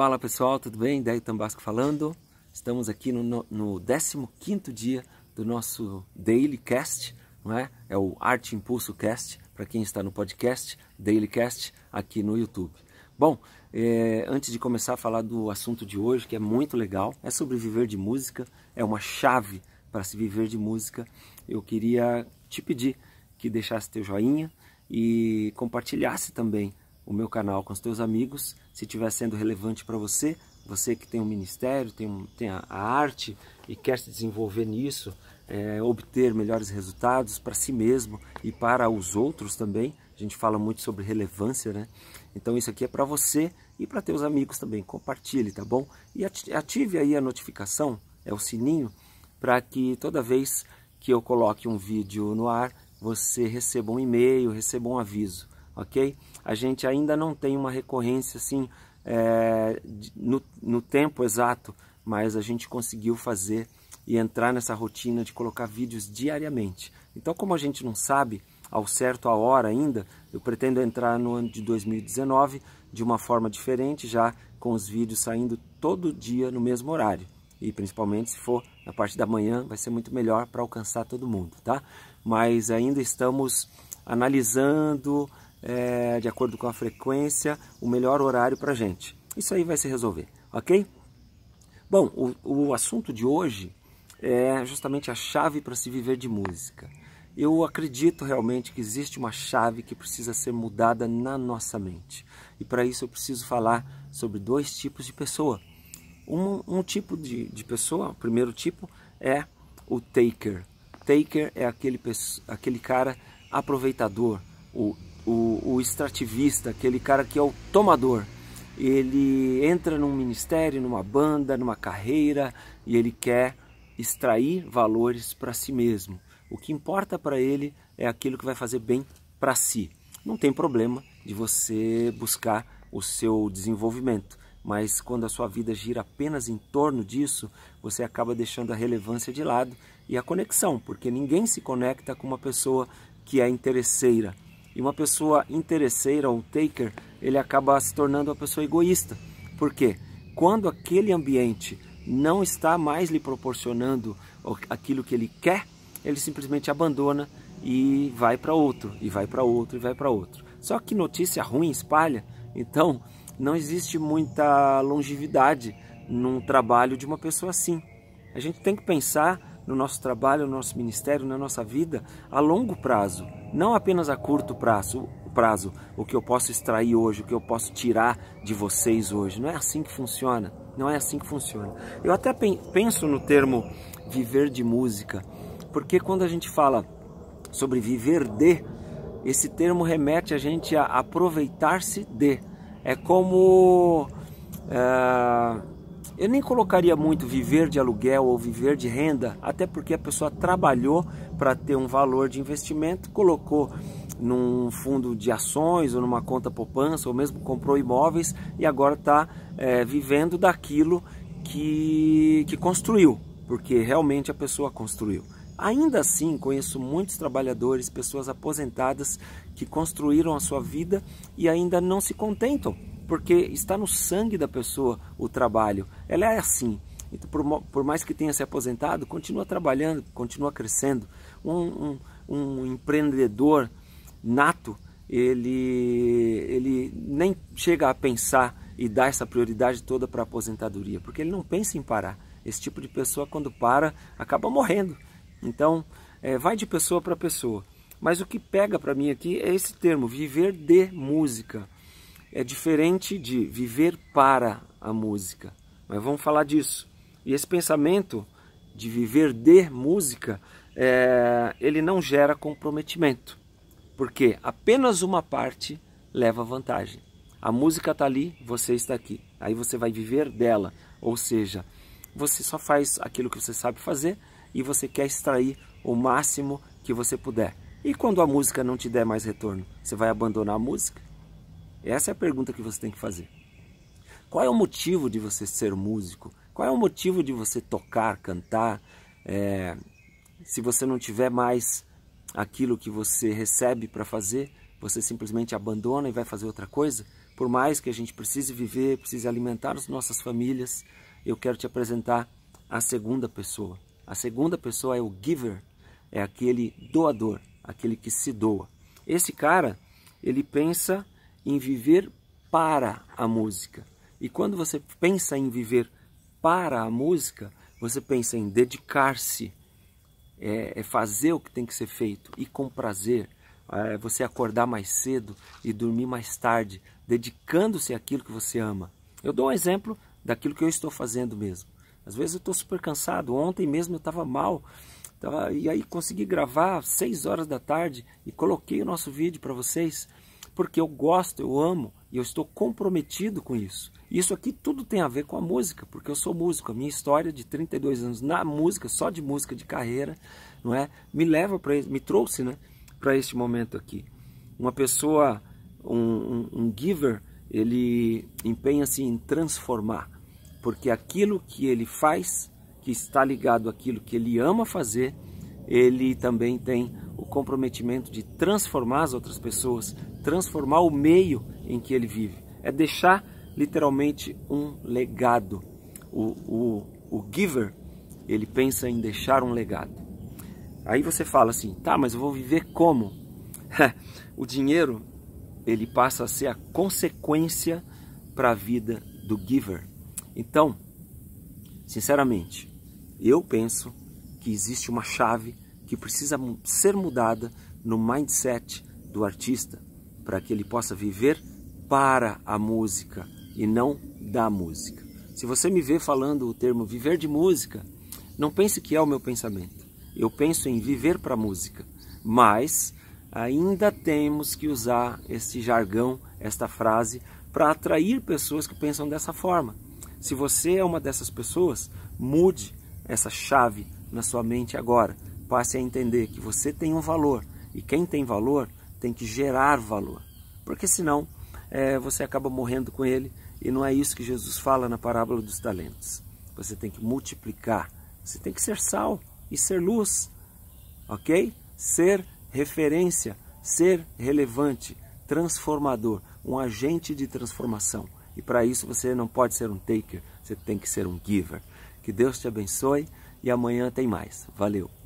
Fala pessoal, tudo bem? Daí Tambasco falando. Estamos aqui no, no, 15 dia do nosso Daily Cast, não é? É o Arte Impulso Cast, para quem está no podcast, Daily Cast aqui no YouTube. Bom, é, antes de começar a falar do assunto de hoje, que é muito legal, é sobre viver de música, é uma chave para se viver de música, eu queria te pedir que deixasse teu joinha e compartilhasse também o meu canal com os teus amigos, se estiver sendo relevante para você, você que tem um ministério, tem, tem a, a arte e quer se desenvolver nisso, é, obter melhores resultados para si mesmo e para os outros também. A gente fala muito sobre relevância, né? Então isso aqui é para você e para teus amigos também. Compartilhe, tá bom? E ative aí a notificação, é o sininho, para que toda vez que eu coloque um vídeo no ar, você receba um e-mail, receba um aviso ok? A gente ainda não tem uma recorrência assim é, no, no tempo exato, mas a gente conseguiu fazer e entrar nessa rotina de colocar vídeos diariamente. Então, como a gente não sabe ao certo a hora ainda, eu pretendo entrar no ano de 2019 de uma forma diferente, já com os vídeos saindo todo dia no mesmo horário. E principalmente se for na parte da manhã, vai ser muito melhor para alcançar todo mundo, tá? Mas ainda estamos analisando é, de acordo com a frequência, o melhor horário para gente. Isso aí vai se resolver, ok? Bom, o, o assunto de hoje é justamente a chave para se viver de música. Eu acredito realmente que existe uma chave que precisa ser mudada na nossa mente. E para isso eu preciso falar sobre dois tipos de pessoa. Um, um tipo de, de, pessoa, o primeiro tipo, é o taker. Taker é aquele, aquele cara aproveitador, o o, o extrativista, aquele cara que é o tomador. Ele entra num ministério, numa banda, numa carreira e ele quer extrair valores para si mesmo. O que importa para ele é aquilo que vai fazer bem para si. Não tem problema de você buscar o seu desenvolvimento, mas quando a sua vida gira apenas em torno disso, você acaba deixando a relevância de lado e a conexão, porque ninguém se conecta com uma pessoa que é interesseira. E uma pessoa interesseira ou taker, ele acaba se tornando uma pessoa egoísta. Por quê? Quando aquele ambiente não está mais lhe proporcionando aquilo que ele quer, ele simplesmente abandona e vai para outro, e vai para outro, e vai para outro. Só que notícia ruim espalha, então não existe muita longevidade num trabalho de uma pessoa assim. A gente tem que pensar no nosso trabalho, no nosso ministério, na nossa vida a longo prazo, não apenas a curto prazo, prazo, o que eu posso extrair hoje, o que eu posso tirar de vocês hoje. Não é assim que funciona. Não é assim que funciona. Eu até penso no termo viver de música, porque quando a gente fala sobre viver de, esse termo remete a gente a aproveitar-se de. É como. É eu nem colocaria muito viver de aluguel ou viver de renda, até porque a pessoa trabalhou para ter um valor de investimento, colocou num fundo de ações ou numa conta poupança ou mesmo comprou imóveis e agora está é, vivendo daquilo que, que construiu, porque realmente a pessoa construiu. Ainda assim, conheço muitos trabalhadores, pessoas aposentadas que construíram a sua vida e ainda não se contentam porque está no sangue da pessoa o trabalho. Ela é assim. Então, por, por mais que tenha se aposentado, continua trabalhando, continua crescendo. Um, um, um empreendedor nato, ele, ele nem chega a pensar e dar essa prioridade toda para a aposentadoria, porque ele não pensa em parar. Esse tipo de pessoa, quando para, acaba morrendo. Então, é, vai de pessoa para pessoa. Mas o que pega para mim aqui é esse termo, viver de música é diferente de viver para a música. Mas vamos falar disso. E esse pensamento de viver de música, é, ele não gera comprometimento, porque apenas uma parte leva vantagem. A música está ali, você está aqui. Aí você vai viver dela, ou seja, você só faz aquilo que você sabe fazer e você quer extrair o máximo que você puder. E quando a música não te der mais retorno, você vai abandonar a música? Essa é a pergunta que você tem que fazer. Qual é o motivo de você ser músico? Qual é o motivo de você tocar, cantar? É, se você não tiver mais aquilo que você recebe para fazer, você simplesmente abandona e vai fazer outra coisa? Por mais que a gente precise viver, precise alimentar as nossas famílias, eu quero te apresentar a segunda pessoa. A segunda pessoa é o giver, é aquele doador, aquele que se doa. Esse cara, ele pensa em viver para a música. E quando você pensa em viver para a música, você pensa em dedicar-se, é, é, fazer o que tem que ser feito e com prazer. É você acordar mais cedo e dormir mais tarde, dedicando-se àquilo que você ama. Eu dou um exemplo daquilo que eu estou fazendo mesmo. Às vezes eu estou super cansado. Ontem mesmo eu estava mal. Tava, e aí consegui gravar às 6 horas da tarde e coloquei o nosso vídeo para vocês porque eu gosto, eu amo e eu estou comprometido com isso. Isso aqui tudo tem a ver com a música, porque eu sou músico. A minha história de 32 anos na música, só de música de carreira, não é? Me leva para me trouxe, né, para este momento aqui. Uma pessoa, um, um, um giver, ele empenha-se em transformar, porque aquilo que ele faz, que está ligado àquilo que ele ama fazer, ele também tem o comprometimento de transformar as outras pessoas transformar o meio em que ele vive. É deixar literalmente um legado. O, o, o giver, ele pensa em deixar um legado. Aí você fala assim, tá, mas eu vou viver como? o dinheiro, ele passa a ser a consequência para a vida do giver. Então, sinceramente, eu penso que existe uma chave que precisa ser mudada no mindset do artista, para que ele possa viver para a música e não da música. Se você me vê falando o termo viver de música, não pense que é o meu pensamento. Eu penso em viver para a música, mas ainda temos que usar esse jargão, esta frase, para atrair pessoas que pensam dessa forma. Se você é uma dessas pessoas, mude essa chave na sua mente agora. Passe a entender que você tem um valor e quem tem valor tem que gerar valor, porque senão é, você acaba morrendo com ele e não é isso que Jesus fala na parábola dos talentos. Você tem que multiplicar, você tem que ser sal e ser luz, ok? Ser referência, ser relevante, transformador, um agente de transformação. E para isso você não pode ser um taker, você tem que ser um giver. Que Deus te abençoe e amanhã tem mais. Valeu!